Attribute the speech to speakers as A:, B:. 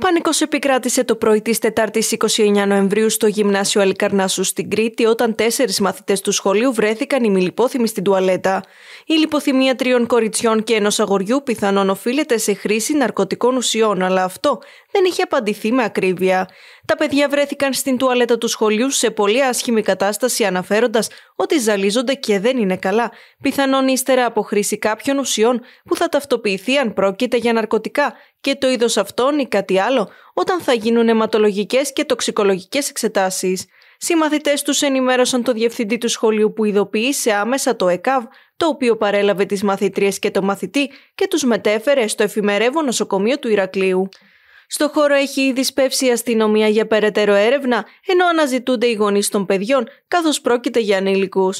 A: Πανικός επικράτησε το πρωί της Τετάρτης 29 Νοεμβρίου στο γυμνάσιο Αλικαρνάσου στην Κρήτη, όταν τέσσερις μαθητές του σχολείου βρέθηκαν ημιλιπόθυμοι στην τουαλέτα. Η λιποθυμία τριών κοριτσιών και ενός αγοριού πιθανόν οφείλεται σε χρήση ναρκωτικών ουσιών, αλλά αυτό δεν έχει απαντηθεί με ακρίβεια. Τα παιδιά βρέθηκαν στην τουαλέτα του σχολείου σε πολύ άσχημη κατάσταση, αναφέροντας ότι ζαλίζονται και δεν είναι καλά, πιθανόν ύστερα από χρήση κάποιων ουσιών που θα ταυτοποιηθεί αν πρόκειται για ναρκωτικά και το είδος αυτόν ή κάτι όταν θα γίνουν αιματολογικές και τοξικολογικές εξετάσεις. Συμμαθητές τους ενημέρωσαν το διευθυντή του σχολείου που ειδοποίησε άμεσα το ΕΚΑΒ, το οποίο παρέλαβε τις μαθητρίες και το μαθητή και τους μετέφερε στο εφημερεύο νοσοκομείο του Ηρακλείου. Στο χώρο έχει ήδη σπεύσει η αστυνομία για περαιτέρω έρευνα, ενώ αναζητούνται οι γονείς των παιδιών, καθώς πρόκειται για ανήλικους.